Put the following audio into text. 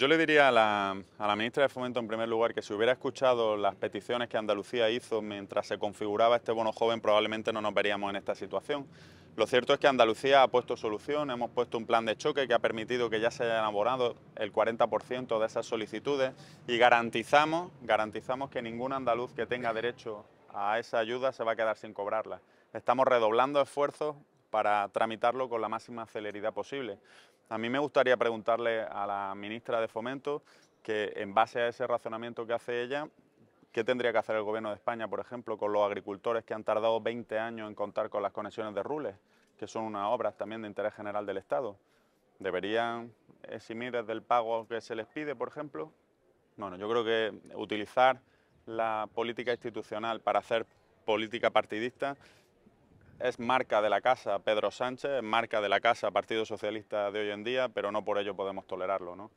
Yo le diría a la, ministra de Fomento, en primer lugar, que si hubiera escuchado las peticiones que Andalucía hizo mientras se configuraba este bono joven, probablemente no nos veríamos en esta situación. Lo cierto es que Andalucía ha puesto solución, hemos puesto un plan de choque que ha permitido que ya se haya elaborado el 40% de esas solicitudes y garantizamos, garantizamos que ningún andaluz que tenga derecho a esa ayuda se va a quedar sin cobrarla. Estamos redoblando esfuerzos para tramitarlo con la máxima celeridad posible. A mí me gustaría preguntarle a la ministra de Fomento que en base a ese razonamiento que hace ella, ¿Qué tendría que hacer el Gobierno de España, por ejemplo, con los agricultores que han tardado 20 años en contar con las conexiones de Rules, que son unas obras también de interés general del Estado? ¿Deberían eximir del pago que se les pide, por ejemplo? Bueno, yo creo que utilizar la política institucional para hacer política partidista es marca de la casa Pedro Sánchez, marca de la casa Partido Socialista de hoy en día, pero no por ello podemos tolerarlo. ¿no?